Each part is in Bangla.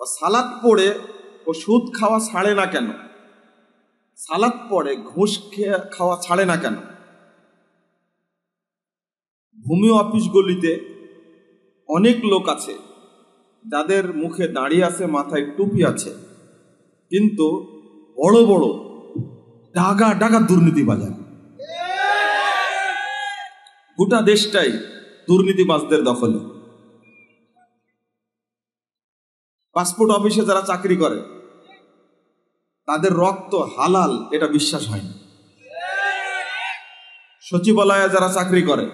বা সালাদ পড়ে ও সুদ খাওয়া ছাড়ে না কেন সালাদ পড়ে ঘুষ খাওয়া ছাড়ে না কেন ভূমি অফিসগুলিতে অনেক লোক আছে যাদের মুখে দাঁড়িয়ে আছে মাথায় টুপি আছে কিন্তু বড় বড় ডাগা ডাগা দুর্নীতি বাজার গোটা দেশটাই দুর্নীতিবাজদের দখলে পাসপোর্ট অফিসে যারা চাকরি করে তাদের রক্ত হালাল এটা বিশ্বাস হয় না সচিবালয়ে যারা চাকরি করে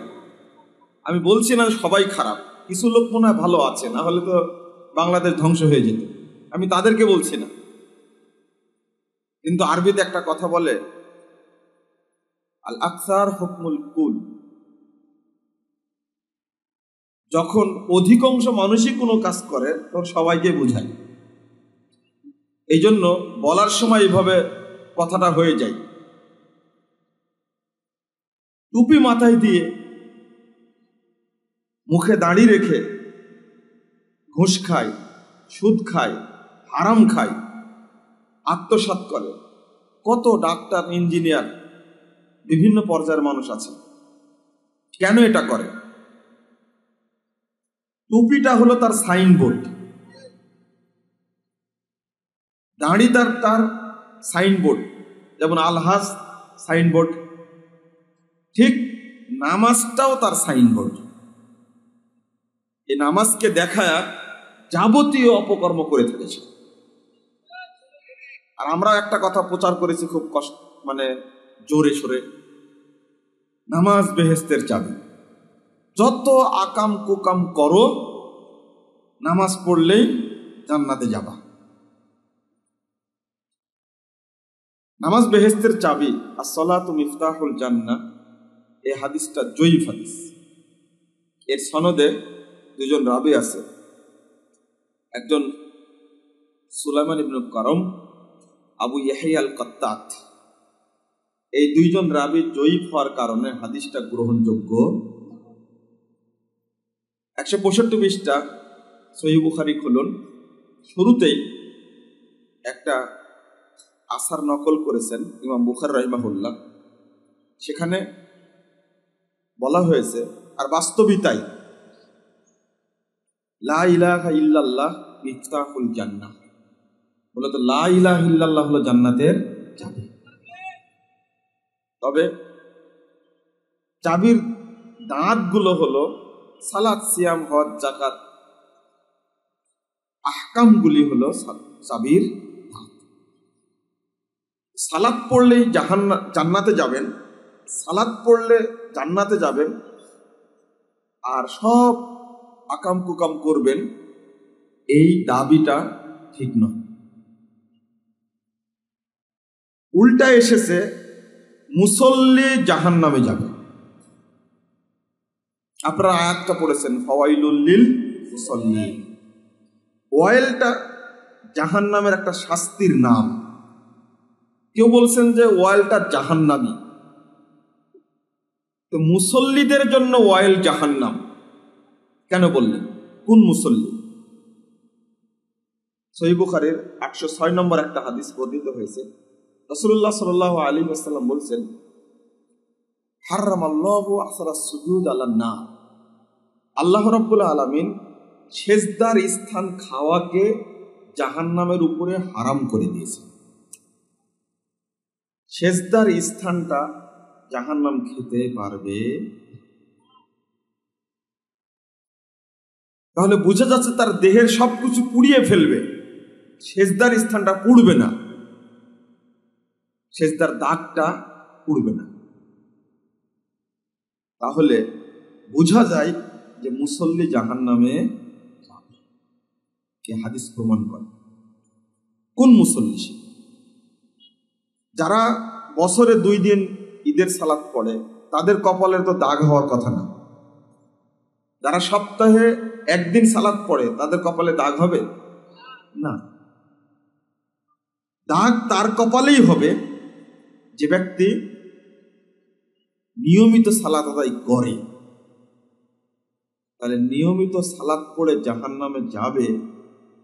আমি বলছি না সবাই খারাপ কিছু লোক মনে হয় ভালো আছে না হলে তো বাংলাদেশ ধ্বংস হয়ে যেত আমি তাদেরকে বলছি না কিন্তু আরবিতে একটা কথা বলে আল আকসার হকমুল কুল যখন অধিকাংশ মানুষই কোনো কাজ করে তখন সবাইকে বোঝায় এই জন্য বলার সময় এভাবে কথাটা হয়ে যায় টুপি মাথায় দিয়ে মুখে দাঁড়ি রেখে ঘুষ খায় সুদ খায় হারাম খায় আত্মসাত করে কত ডাক্তার ইঞ্জিনিয়ার বিভিন্ন পর্যায়ের মানুষ আছে কেন এটা করে টুপিটা হলো তার সাইনবোর্ড দাঁড়ি তার তার সাইনবোর্ড যেমন আলহাস সাইনবোর্ড ঠিক নামাজটাও তার সাইনবোর্ড এই নামাজকে দেখা যাবতীয় অপকর্ম করে থেকেছে আর আমরাও একটা কথা প্রচার করেছি খুব কষ্ট মানে জোরে সোরে নামাজ বেহেস্তের চাবি যত আকাম কুকাম করো নামাজ পড়লেই জান্নাতে যাবা নামাজ বেহেস্তের চাবি আসলাত মিফতাহুল জান্না এ হাদিসটা জয়ী হাদিস এর সনদে দুজন রাবি আছে একজন সুলাইমান ইবনু করম আবু ইয়াহি আল কত্তাত এই দুইজন রাবি জয়ী হওয়ার কারণে হাদিসটা গ্রহণযোগ্য একশো পঁয়ষট্টি বিশটা সহিবুখারি খুলুন শুরুতেই একটা আসার নকল করেছেন ইমাম বুখার রহিমাহুল্লাহ সেখানে বলা হয়েছে আর বাস্তবিতাই লা ইলাহা ইল্লাল্লাহ মিফতাহুল জান্নাহ মূলত লা ইলাহ ইল্লাল্লাহ হলো জান্নাতের চাবি তবে চাবির দাঁতগুলো হলো সালাদ সিয়াম হজ জাকাত আহকামগুলি হল চাবির সালাদ পড়লেই জাহান জান্নাতে যাবেন সালাদ পড়লে জান্নাতে যাবেন আর সব আকাম কুকাম করবেন এই দাবিটা ঠিক নয় উল্টা এসেছে মুসল্লি জাহান নামে যাবে আপনারা আয়াতটা পড়েছেন হওয়াইলুল্লিল লিল মুসল্লি ওয়েলটা জাহান নামের একটা শাস্তির নাম কেউ বলছেন যে ওয়েলটা জাহান্নামি তো মুসল্লিদের জন্য ওয়েল জাহান্নাম কেন বললেন কোন মুসল্লি সহিবুখারের একশো ছয় নম্বর একটা হাদিস বর্ণিত হয়েছে রসুল্লাহ সাল আলী আসসালাম বলছেন হার্রাম আল্লাহ আসারা সুজুদ আল্লাহ না আল্লাহ রব্বুল আলমিন সেজদার স্থান খাওয়াকে জাহান্নামের উপরে হারাম করে দিয়েছে সেজদার স্থানটা জাহান্নাম খেতে পারবে তাহলে বোঝা যাচ্ছে তার দেহের সবকিছু পুড়িয়ে ফেলবে সেজদার স্থানটা পুড়বে না সেজদার দাগটা পুড়বে না তাহলে বোঝা যায় যে মুসল্লি জাহান নামে কে হাদিস প্রমাণ করে কোন মুসল্লি সে যারা বছরে দুই দিন ঈদের সালাত পড়ে তাদের কপালের তো দাগ হওয়ার কথা না যারা সপ্তাহে একদিন সালাত পড়ে তাদের কপালে দাগ হবে না দাগ তার কপালেই হবে যে ব্যক্তি নিয়মিত সালাত আদায় করে তাহলে নিয়মিত সালাত পড়ে জাহান নামে যাবে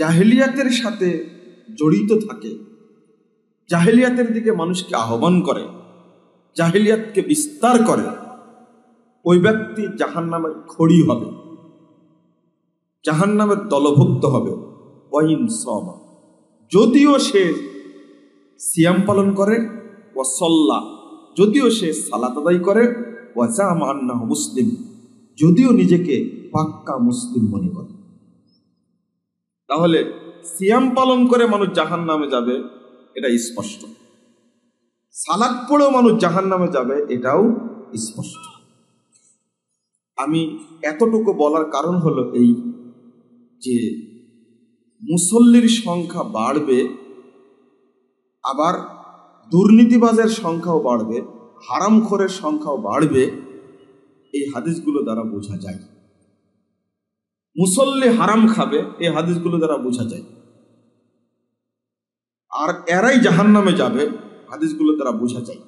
জাহেলিয়াতের সাথে জড়িত থাকে জাহেলিয়াতের দিকে মানুষকে আহ্বান করে জাহেলিয়াতকে বিস্তার করে ওই ব্যক্তি জাহান নামের খড়ি হবে জাহান নামের দলভুক্ত হবে যদিও সে সিয়াম পালন করে ও সল্লা যদিও সে সালাত আদায় করে ও মান্না মুসলিম যদিও নিজেকে পাক্কা মুসলিম মনে করে তাহলে সিয়াম পালন করে মানুষ জাহান নামে যাবে এটা স্পষ্ট সালাদ পড়েও মানুষ জাহান নামে যাবে এটাও স্পষ্ট আমি এতটুকু বলার কারণ হলো এই যে মুসল্লির সংখ্যা বাড়বে আবার দুর্নীতিবাজের সংখ্যাও বাড়বে হারামখোরের সংখ্যাও বাড়বে এই হাদিসগুলো দ্বারা বোঝা যায় মুসল্লি হারাম খাবে এই হাদিসগুলো দ্বারা বোঝা যায় আর এরাই নামে যাবে হাদিসগুলো দ্বারা বোঝা যায়